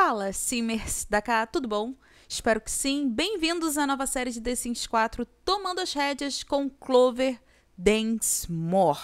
Fala, Simmers da cá, tudo bom? Espero que sim. Bem-vindos à nova série de The Sims 4, Tomando as Rédeas com Clover Densmore.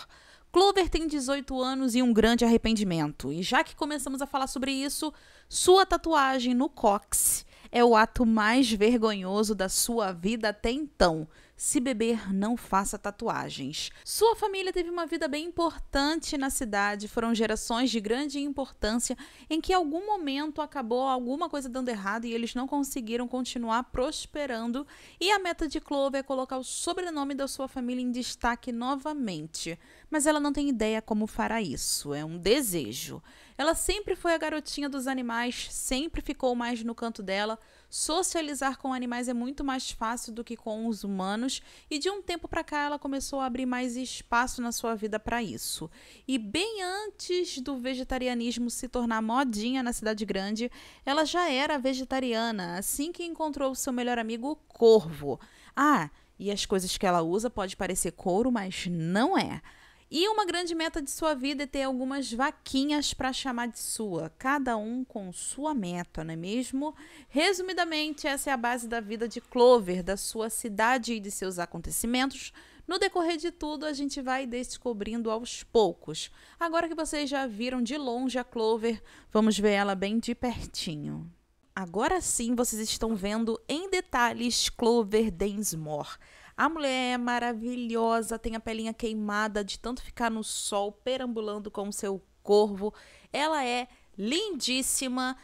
Clover tem 18 anos e um grande arrependimento. E já que começamos a falar sobre isso, sua tatuagem no cox é o ato mais vergonhoso da sua vida até então se beber, não faça tatuagens. Sua família teve uma vida bem importante na cidade, foram gerações de grande importância em que em algum momento acabou alguma coisa dando errado e eles não conseguiram continuar prosperando. E a meta de Clover é colocar o sobrenome da sua família em destaque novamente mas ela não tem ideia como fará isso. É um desejo. Ela sempre foi a garotinha dos animais, sempre ficou mais no canto dela. Socializar com animais é muito mais fácil do que com os humanos, e de um tempo para cá ela começou a abrir mais espaço na sua vida para isso. E bem antes do vegetarianismo se tornar modinha na cidade grande, ela já era vegetariana, assim que encontrou seu melhor amigo, o corvo. Ah, e as coisas que ela usa pode parecer couro, mas não é. E uma grande meta de sua vida é ter algumas vaquinhas para chamar de sua, cada um com sua meta, não é mesmo? Resumidamente, essa é a base da vida de Clover, da sua cidade e de seus acontecimentos. No decorrer de tudo, a gente vai descobrindo aos poucos. Agora que vocês já viram de longe a Clover, vamos ver ela bem de pertinho. Agora sim, vocês estão vendo em detalhes Clover Densmore a mulher é maravilhosa, tem a pelinha queimada de tanto ficar no sol perambulando com seu corvo. Ela é lindíssima.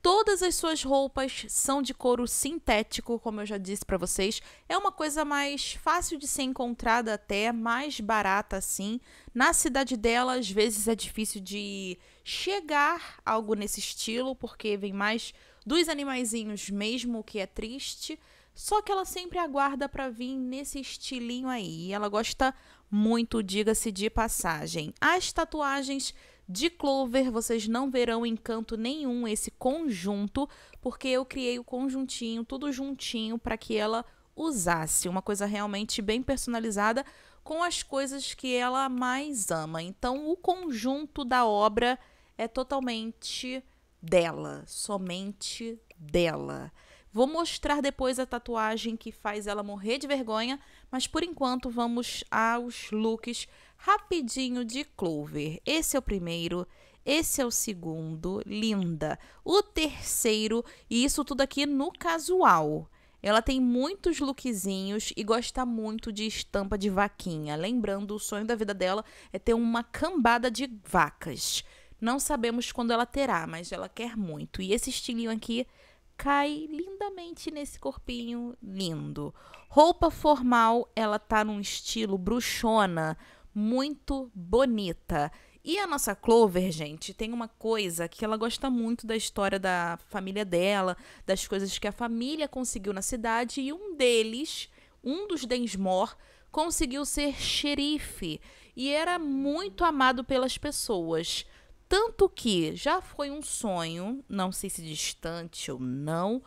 Todas as suas roupas são de couro sintético, como eu já disse para vocês. É uma coisa mais fácil de ser encontrada até, mais barata assim. Na cidade dela, às vezes é difícil de chegar algo nesse estilo, porque vem mais dos animaizinhos mesmo, o que é triste. Só que ela sempre aguarda para vir nesse estilinho aí. ela gosta muito, diga-se de passagem. As tatuagens de Clover, vocês não verão encanto nenhum esse conjunto, porque eu criei o conjuntinho, tudo juntinho, para que ela usasse. Uma coisa realmente bem personalizada com as coisas que ela mais ama. Então, o conjunto da obra é totalmente dela, somente dela. Vou mostrar depois a tatuagem que faz ela morrer de vergonha, mas por enquanto vamos aos looks rapidinho de Clover. Esse é o primeiro, esse é o segundo, linda. O terceiro, e isso tudo aqui no casual. Ela tem muitos lookzinhos e gosta muito de estampa de vaquinha. Lembrando, o sonho da vida dela é ter uma cambada de vacas. Não sabemos quando ela terá, mas ela quer muito. E esse estilinho aqui cai lindamente nesse corpinho lindo. Roupa formal, ela tá num estilo bruxona, muito bonita. E a nossa Clover, gente, tem uma coisa que ela gosta muito da história da família dela, das coisas que a família conseguiu na cidade, e um deles, um dos Densmore, conseguiu ser xerife e era muito amado pelas pessoas. Tanto que já foi um sonho, não sei se distante ou não,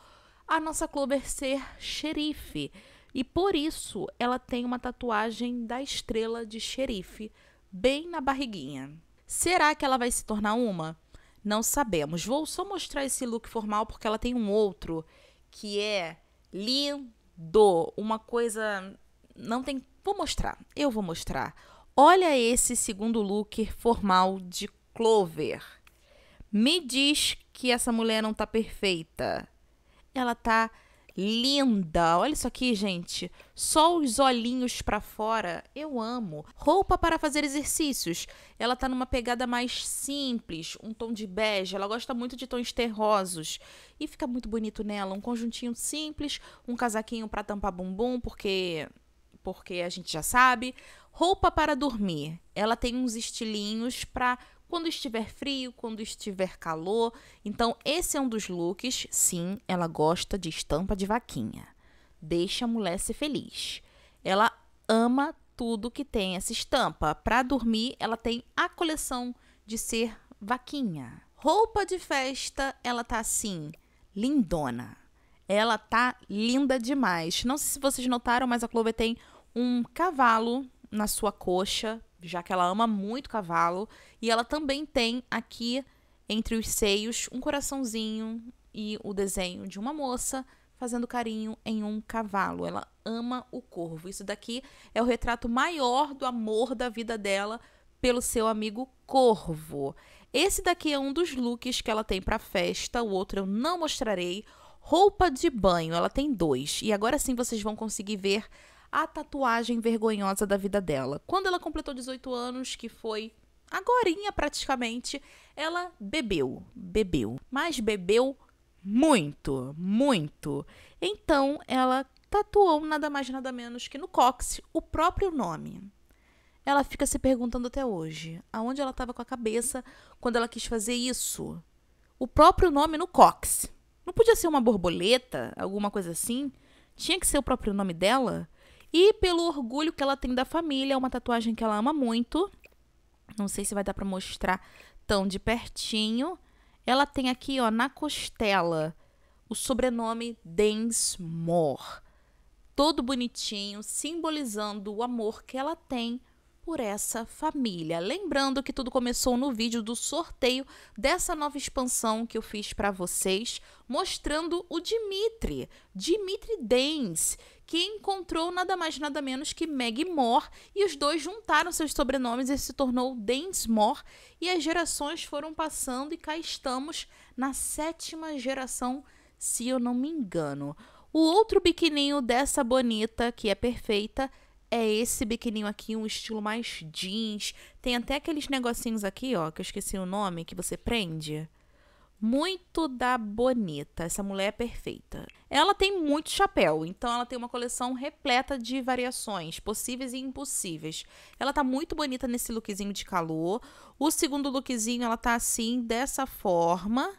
a nossa Clover ser xerife. E por isso ela tem uma tatuagem da estrela de xerife bem na barriguinha. Será que ela vai se tornar uma? Não sabemos. Vou só mostrar esse look formal porque ela tem um outro que é lindo, uma coisa não tem, vou mostrar. Eu vou mostrar. Olha esse segundo look formal de Clover. Me diz que essa mulher não tá perfeita. Ela tá linda. Olha isso aqui, gente. Só os olhinhos para fora. Eu amo. Roupa para fazer exercícios. Ela tá numa pegada mais simples, um tom de bege. Ela gosta muito de tons terrosos e fica muito bonito nela. Um conjuntinho simples, um casaquinho para tampar bumbum, porque porque a gente já sabe. Roupa para dormir. Ela tem uns estilinhos para quando estiver frio, quando estiver calor. Então, esse é um dos looks. Sim, ela gosta de estampa de vaquinha. Deixa a mulher ser feliz. Ela ama tudo que tem essa estampa. Para dormir, ela tem a coleção de ser vaquinha. Roupa de festa, ela tá assim, lindona. Ela tá linda demais. Não sei se vocês notaram, mas a Clover tem um cavalo na sua coxa já que ela ama muito cavalo. E ela também tem aqui entre os seios um coraçãozinho e o desenho de uma moça fazendo carinho em um cavalo. Ela ama o corvo. Isso daqui é o retrato maior do amor da vida dela pelo seu amigo corvo. Esse daqui é um dos looks que ela tem para festa, o outro eu não mostrarei. Roupa de banho, ela tem dois. E agora sim vocês vão conseguir ver a tatuagem vergonhosa da vida dela. Quando ela completou 18 anos, que foi agorinha praticamente, ela bebeu, bebeu, mas bebeu muito, muito. Então ela tatuou nada mais nada menos que no cox o próprio nome. Ela fica se perguntando até hoje, aonde ela estava com a cabeça quando ela quis fazer isso? O próprio nome no cox. Não podia ser uma borboleta, alguma coisa assim? Tinha que ser o próprio nome dela? E pelo orgulho que ela tem da família, é uma tatuagem que ela ama muito. Não sei se vai dar para mostrar tão de pertinho. Ela tem aqui, ó, na costela, o sobrenome Densmore. Todo bonitinho, simbolizando o amor que ela tem por essa família. Lembrando que tudo começou no vídeo do sorteio dessa nova expansão que eu fiz para vocês, mostrando o Dimitri, Dimitri Dance, que encontrou nada mais nada menos que Meg Moore e os dois juntaram seus sobrenomes e se tornou Densmore e as gerações foram passando e cá estamos na sétima geração, se eu não me engano. O outro biquininho dessa bonita, que é perfeita, é esse biquininho aqui, um estilo mais jeans. Tem até aqueles negocinhos aqui, ó, que eu esqueci o nome, que você prende. Muito da bonita. Essa mulher é perfeita. Ela tem muito chapéu, então ela tem uma coleção repleta de variações, possíveis e impossíveis. Ela tá muito bonita nesse lookzinho de calor. O segundo lookzinho, ela tá assim, dessa forma.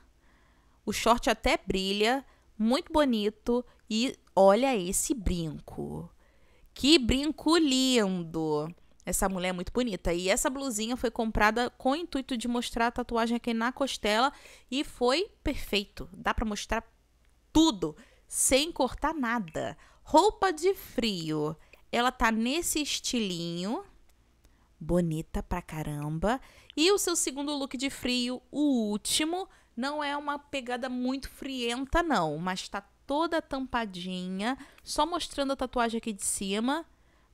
O short até brilha, muito bonito. E olha esse brinco. Que brinco lindo! Essa mulher é muito bonita. E essa blusinha foi comprada com o intuito de mostrar a tatuagem aqui na costela e foi perfeito. Dá para mostrar tudo sem cortar nada. Roupa de frio. Ela tá nesse estilinho, bonita pra caramba. E o seu segundo look de frio, o último, não é uma pegada muito frienta, não, mas tá toda tampadinha, só mostrando a tatuagem aqui de cima.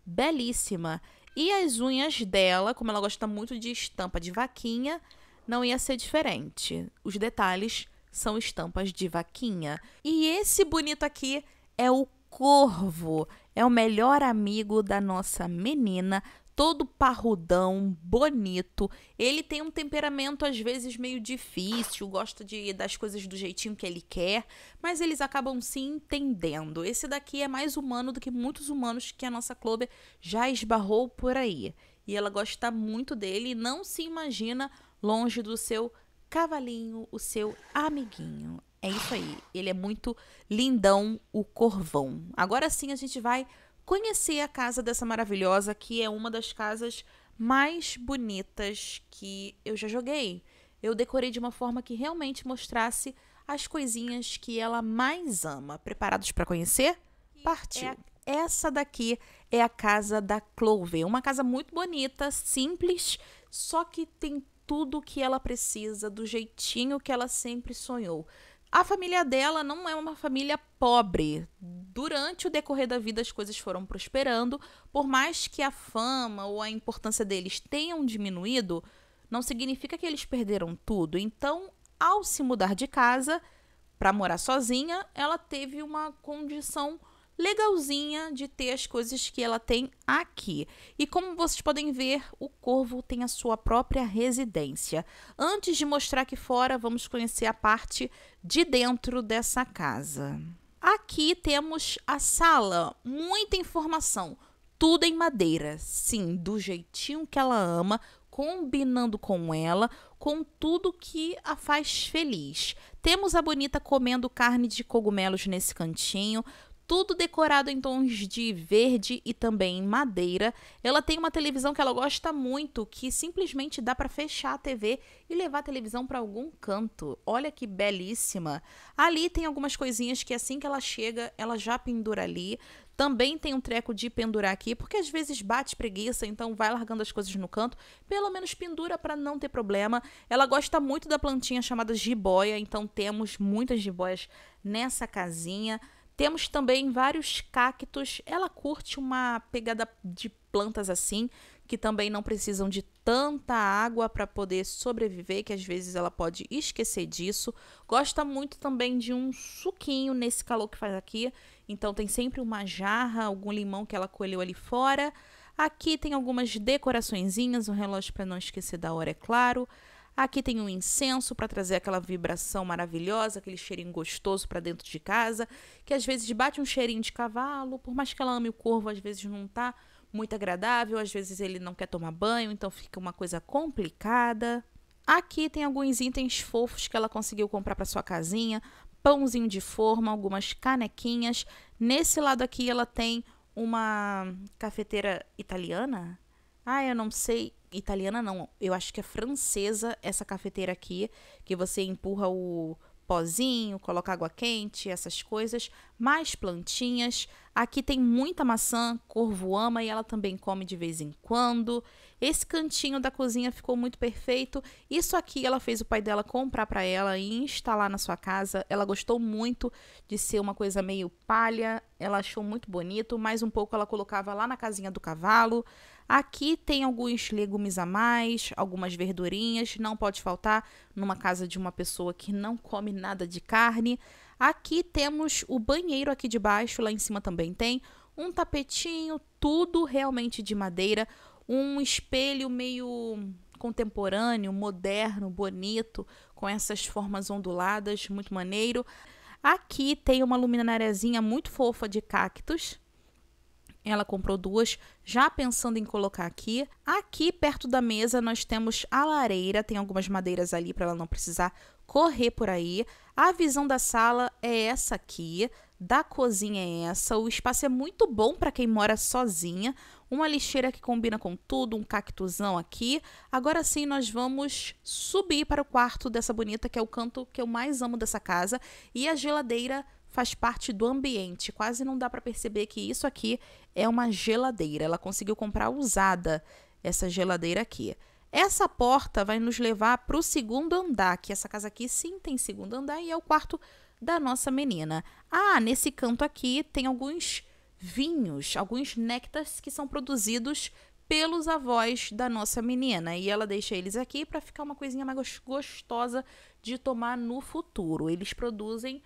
Belíssima. E as unhas dela, como ela gosta muito de estampa de vaquinha, não ia ser diferente. Os detalhes são estampas de vaquinha. E esse bonito aqui é o corvo. É o melhor amigo da nossa menina, todo parrudão, bonito. Ele tem um temperamento às vezes meio difícil, gosta de das coisas do jeitinho que ele quer, mas eles acabam se entendendo. Esse daqui é mais humano do que muitos humanos que a nossa Clover já esbarrou por aí. E ela gosta muito dele e não se imagina longe do seu cavalinho, o seu amiguinho. É isso aí. Ele é muito lindão, o corvão. Agora sim a gente vai conhecer a casa dessa maravilhosa, que é uma das casas mais bonitas que eu já joguei. Eu decorei de uma forma que realmente mostrasse as coisinhas que ela mais ama. Preparados para conhecer? Partiu. É essa daqui é a casa da Clover, uma casa muito bonita, simples, só que tem tudo o que ela precisa, do jeitinho que ela sempre sonhou. A família dela não é uma família pobre. Durante o decorrer da vida, as coisas foram prosperando. Por mais que a fama ou a importância deles tenham diminuído, não significa que eles perderam tudo. Então, ao se mudar de casa para morar sozinha, ela teve uma condição legalzinha de ter as coisas que ela tem aqui. E como vocês podem ver, o corvo tem a sua própria residência. Antes de mostrar aqui fora, vamos conhecer a parte de dentro dessa casa. Aqui temos a sala, muita informação, tudo em madeira. Sim, do jeitinho que ela ama, combinando com ela, com tudo que a faz feliz. Temos a bonita comendo carne de cogumelos nesse cantinho, tudo decorado em tons de verde e também madeira. Ela tem uma televisão que ela gosta muito, que simplesmente dá para fechar a TV e levar a televisão para algum canto. Olha que belíssima. Ali tem algumas coisinhas que assim que ela chega, ela já pendura ali. Também tem um treco de pendurar aqui, porque às vezes bate preguiça, então vai largando as coisas no canto. Pelo menos pendura para não ter problema. Ela gosta muito da plantinha chamada jiboia, então temos muitas jiboias nessa casinha. Temos também vários cactos. Ela curte uma pegada de plantas assim, que também não precisam de tanta água para poder sobreviver, que às vezes ela pode esquecer disso. Gosta muito também de um suquinho nesse calor que faz aqui. Então tem sempre uma jarra, algum limão que ela colheu ali fora. Aqui tem algumas decoraçõezinhas, um relógio para não esquecer da hora, é claro. Aqui tem um incenso para trazer aquela vibração maravilhosa, aquele cheirinho gostoso para dentro de casa, que às vezes bate um cheirinho de cavalo, por mais que ela ame o corvo, às vezes não tá muito agradável, às vezes ele não quer tomar banho, então fica uma coisa complicada. Aqui tem alguns itens fofos que ela conseguiu comprar para sua casinha, pãozinho de forma, algumas canequinhas. Nesse lado aqui ela tem uma cafeteira italiana, ah, eu não sei. Italiana não. Eu acho que é francesa essa cafeteira aqui, que você empurra o pozinho, coloca água quente, essas coisas, mais plantinhas. Aqui tem muita maçã, corvo ama e ela também come de vez em quando. Esse cantinho da cozinha ficou muito perfeito. Isso aqui ela fez o pai dela comprar para ela e instalar na sua casa. Ela gostou muito de ser uma coisa meio palha, ela achou muito bonito, mais um pouco ela colocava lá na casinha do cavalo. Aqui tem alguns legumes a mais, algumas verdurinhas, não pode faltar numa casa de uma pessoa que não come nada de carne. Aqui temos o banheiro aqui de baixo, lá em cima também tem um tapetinho, tudo realmente de madeira, um espelho meio contemporâneo, moderno, bonito, com essas formas onduladas, muito maneiro. Aqui tem uma luminarezinha muito fofa de cactos, ela comprou duas, já pensando em colocar aqui. Aqui perto da mesa nós temos a lareira, tem algumas madeiras ali para ela não precisar correr por aí. A visão da sala é essa aqui, da cozinha é essa. O espaço é muito bom para quem mora sozinha. Uma lixeira que combina com tudo, um cactusão aqui. Agora sim, nós vamos subir para o quarto dessa bonita, que é o canto que eu mais amo dessa casa. E a geladeira faz parte do ambiente. Quase não dá para perceber que isso aqui é uma geladeira. Ela conseguiu comprar usada essa geladeira aqui. Essa porta vai nos levar para o segundo andar, que essa casa aqui sim tem segundo andar e é o quarto da nossa menina. Ah, nesse canto aqui tem alguns vinhos, alguns néctares que são produzidos pelos avós da nossa menina e ela deixa eles aqui para ficar uma coisinha mais gostosa de tomar no futuro. Eles produzem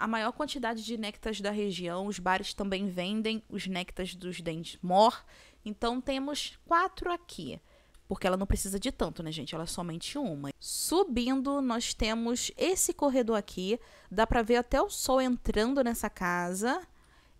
a maior quantidade de néctares da região. Os bares também vendem os néctares dos dentes mor. Então temos quatro aqui. Porque ela não precisa de tanto, né, gente? Ela é somente uma. Subindo, nós temos esse corredor aqui. Dá para ver até o sol entrando nessa casa.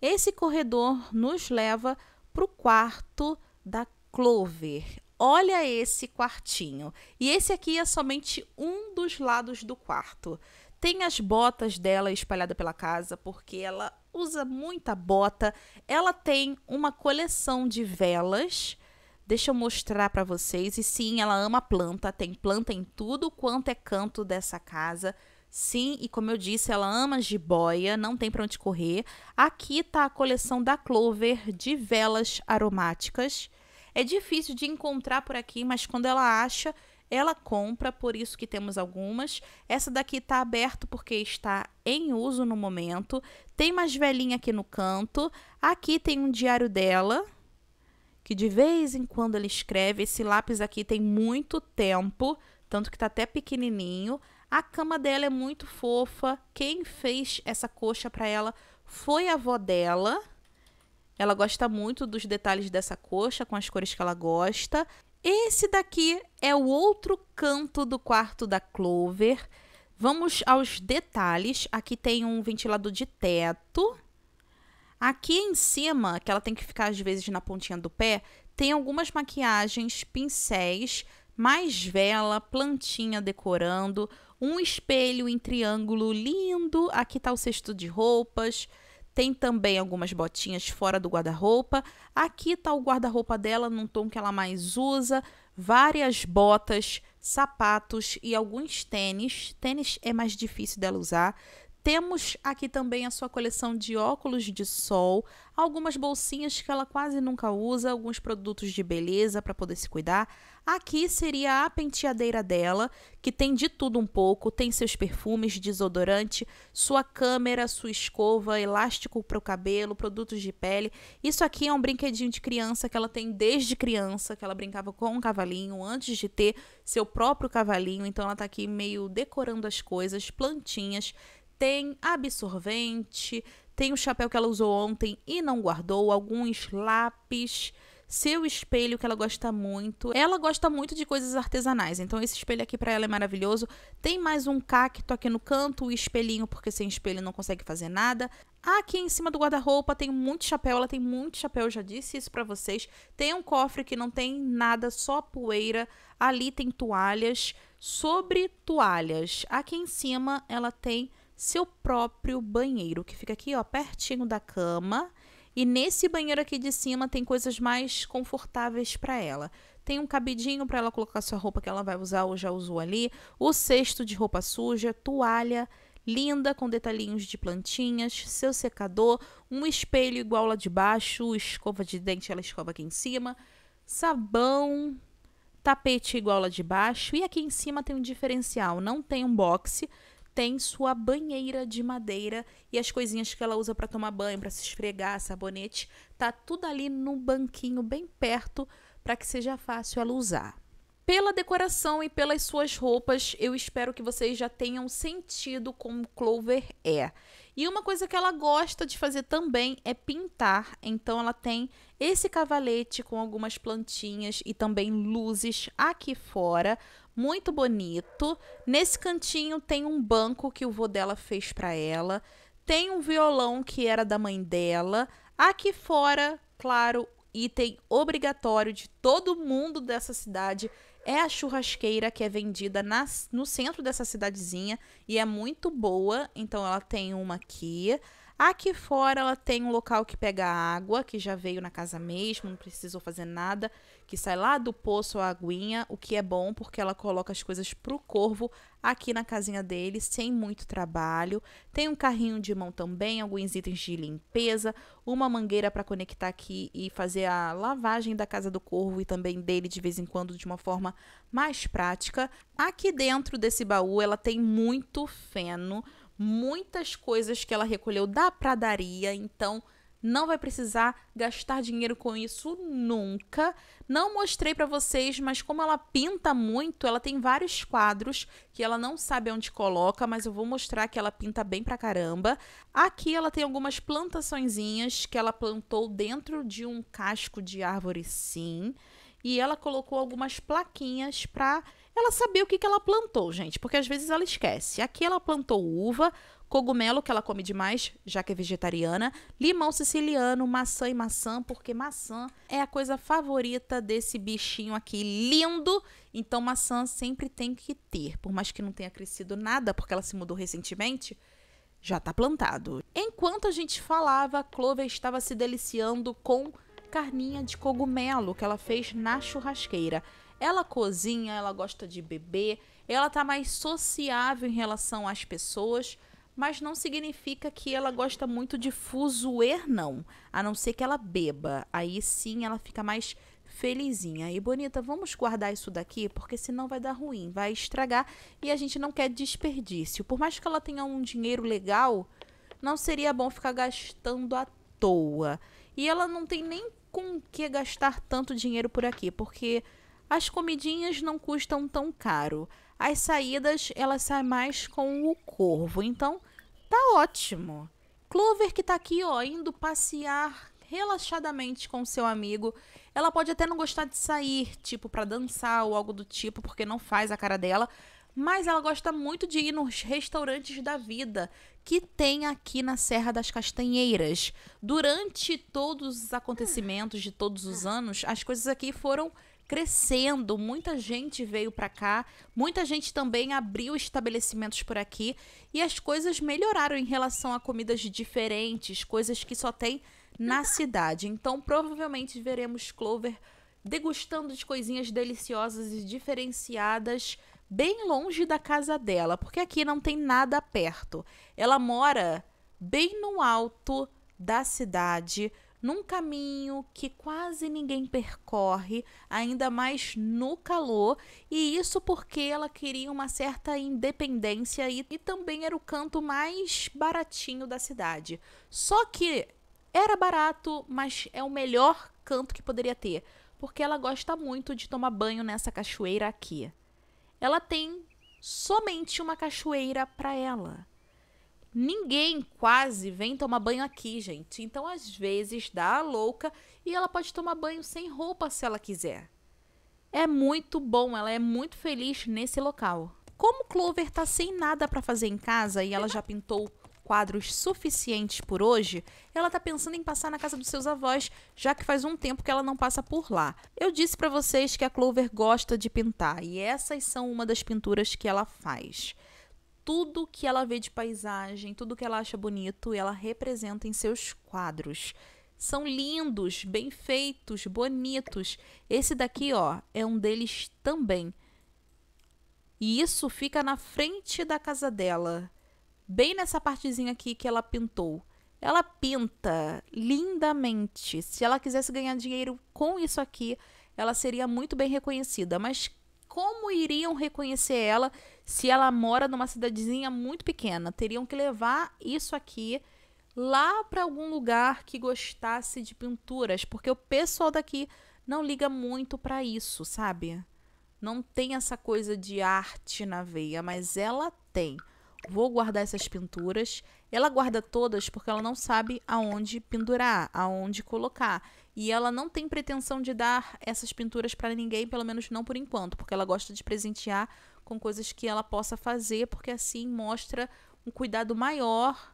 Esse corredor nos leva para o quarto da Clover. Olha esse quartinho. E esse aqui é somente um dos lados do quarto. Tem as botas dela espalhada pela casa, porque ela usa muita bota. Ela tem uma coleção de velas. Deixa eu mostrar para vocês. E sim, ela ama planta. Tem planta em tudo quanto é canto dessa casa. Sim, e como eu disse, ela ama jiboia, não tem para onde correr. Aqui tá a coleção da Clover de velas aromáticas. É difícil de encontrar por aqui, mas quando ela acha, ela compra, por isso que temos algumas. Essa daqui está aberto porque está em uso no momento. Tem mais velhinha aqui no canto. Aqui tem um diário dela, que de vez em quando ela escreve. Esse lápis aqui tem muito tempo, tanto que está até pequenininho. A cama dela é muito fofa. Quem fez essa coxa para ela foi a avó dela. Ela gosta muito dos detalhes dessa coxa, com as cores que ela gosta. Esse daqui é o outro canto do quarto da Clover. Vamos aos detalhes. Aqui tem um ventilador de teto. Aqui em cima, que ela tem que ficar às vezes na pontinha do pé, tem algumas maquiagens, pincéis, mais vela, plantinha decorando, um espelho em triângulo lindo. Aqui está o cesto de roupas. Tem também algumas botinhas fora do guarda-roupa. Aqui está o guarda-roupa dela num tom que ela mais usa. Várias botas, sapatos e alguns tênis. Tênis é mais difícil dela usar. Temos aqui também a sua coleção de óculos de sol, algumas bolsinhas que ela quase nunca usa, alguns produtos de beleza para poder se cuidar. Aqui seria a penteadeira dela, que tem de tudo um pouco, tem seus perfumes, desodorante, sua câmera, sua escova, elástico para o cabelo, produtos de pele. Isso aqui é um brinquedinho de criança que ela tem desde criança, que ela brincava com um cavalinho antes de ter seu próprio cavalinho, então ela está aqui meio decorando as coisas, plantinhas tem absorvente, tem o chapéu que ela usou ontem e não guardou, alguns lápis, seu espelho que ela gosta muito. Ela gosta muito de coisas artesanais, então esse espelho aqui para ela é maravilhoso. Tem mais um cacto aqui no canto, o espelhinho, porque sem espelho não consegue fazer nada. Aqui em cima do guarda-roupa tem muito chapéu, ela tem muito chapéu, já disse isso para vocês. Tem um cofre que não tem nada, só poeira. Ali tem toalhas, sobre toalhas. Aqui em cima ela tem seu próprio banheiro, que fica aqui, ó, pertinho da cama. E nesse banheiro aqui de cima tem coisas mais confortáveis para ela. Tem um cabidinho para ela colocar sua roupa que ela vai usar ou já usou ali, o cesto de roupa suja, toalha linda com detalhinhos de plantinhas, seu secador, um espelho igual lá de baixo, escova de dente, ela escova aqui em cima, sabão, tapete igual lá de baixo e aqui em cima tem um diferencial, não tem um boxe, tem sua banheira de madeira e as coisinhas que ela usa para tomar banho, para se esfregar, sabonete, tá tudo ali num banquinho bem perto para que seja fácil ela usar. Pela decoração e pelas suas roupas, eu espero que vocês já tenham sentido como Clover é. E uma coisa que ela gosta de fazer também é pintar. Então ela tem esse cavalete com algumas plantinhas e também luzes aqui fora, muito bonito. Nesse cantinho tem um banco que o vô dela fez para ela. Tem um violão que era da mãe dela. Aqui fora, claro, item obrigatório de todo mundo dessa cidade é a churrasqueira que é vendida nas no centro dessa cidadezinha e é muito boa. Então ela tem uma aqui. Aqui fora ela tem um local que pega água, que já veio na casa mesmo, não precisou fazer nada que sai lá do poço a aguinha, o que é bom porque ela coloca as coisas pro corvo aqui na casinha dele, sem muito trabalho. Tem um carrinho de mão também, alguns itens de limpeza, uma mangueira para conectar aqui e fazer a lavagem da casa do corvo e também dele de vez em quando de uma forma mais prática. Aqui dentro desse baú, ela tem muito feno, muitas coisas que ela recolheu da pradaria, então não vai precisar gastar dinheiro com isso nunca. Não mostrei para vocês, mas como ela pinta muito, ela tem vários quadros que ela não sabe onde coloca, mas eu vou mostrar que ela pinta bem pra caramba. Aqui ela tem algumas plantaçõezinhas que ela plantou dentro de um casco de árvore, sim e ela colocou algumas plaquinhas para ela saber o que, que ela plantou, gente, porque às vezes ela esquece. Aqui ela plantou uva, cogumelo, que ela come demais, já que é vegetariana, limão siciliano, maçã e maçã, porque maçã é a coisa favorita desse bichinho aqui lindo. Então, maçã sempre tem que ter, por mais que não tenha crescido nada, porque ela se mudou recentemente já está plantado. Enquanto a gente falava, Clover estava se deliciando com carninha de cogumelo que ela fez na churrasqueira. Ela cozinha, ela gosta de beber, ela tá mais sociável em relação às pessoas mas não significa que ela gosta muito de fuzuer, não. A não ser que ela beba. Aí sim ela fica mais felizinha. E bonita, vamos guardar isso daqui, porque senão vai dar ruim, vai estragar e a gente não quer desperdício. Por mais que ela tenha um dinheiro legal, não seria bom ficar gastando à toa. E ela não tem nem com que gastar tanto dinheiro por aqui, porque as comidinhas não custam tão caro as saídas ela sai mais com o corvo. Então, tá ótimo. Clover que tá aqui, ó, indo passear relaxadamente com seu amigo. Ela pode até não gostar de sair, tipo, para dançar ou algo do tipo, porque não faz a cara dela. Mas ela gosta muito de ir nos restaurantes da vida que tem aqui na Serra das Castanheiras. Durante todos os acontecimentos de todos os anos, as coisas aqui foram crescendo, muita gente veio para cá, muita gente também abriu estabelecimentos por aqui e as coisas melhoraram em relação a comidas diferentes, coisas que só tem na cidade. Então, provavelmente veremos Clover degustando de coisinhas deliciosas e diferenciadas bem longe da casa dela, porque aqui não tem nada perto. Ela mora bem no alto da cidade, num caminho que quase ninguém percorre, ainda mais no calor, e isso porque ela queria uma certa independência e, e também era o canto mais baratinho da cidade. Só que era barato, mas é o melhor canto que poderia ter, porque ela gosta muito de tomar banho nessa cachoeira aqui. Ela tem somente uma cachoeira para ela. Ninguém quase vem tomar banho aqui, gente. Então, às vezes, dá a louca e ela pode tomar banho sem roupa se ela quiser. É muito bom, ela é muito feliz nesse local. Como Clover tá sem nada para fazer em casa e ela já pintou quadros suficientes por hoje, ela tá pensando em passar na casa dos seus avós, já que faz um tempo que ela não passa por lá. Eu disse para vocês que a Clover gosta de pintar e essas são uma das pinturas que ela faz tudo que ela vê de paisagem, tudo que ela acha bonito, ela representa em seus quadros. São lindos, bem feitos, bonitos. Esse daqui, ó, é um deles também. E isso fica na frente da casa dela, bem nessa partezinha aqui que ela pintou. Ela pinta lindamente. Se ela quisesse ganhar dinheiro com isso aqui, ela seria muito bem reconhecida. Mas como iriam reconhecer ela se ela mora numa cidadezinha muito pequena, teriam que levar isso aqui lá para algum lugar que gostasse de pinturas, porque o pessoal daqui não liga muito para isso, sabe? Não tem essa coisa de arte na veia, mas ela tem. Vou guardar essas pinturas. Ela guarda todas porque ela não sabe aonde pendurar, aonde colocar. E ela não tem pretensão de dar essas pinturas para ninguém, pelo menos não por enquanto, porque ela gosta de presentear com coisas que ela possa fazer, porque assim mostra um cuidado maior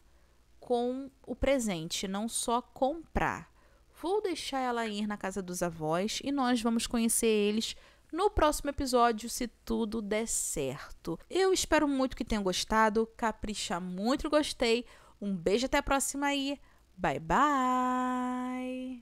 com o presente, não só comprar. Vou deixar ela ir na casa dos avós e nós vamos conhecer eles no próximo episódio, se tudo der certo. Eu espero muito que tenham gostado, capricha muito, gostei. Um beijo até a próxima aí. Bye bye.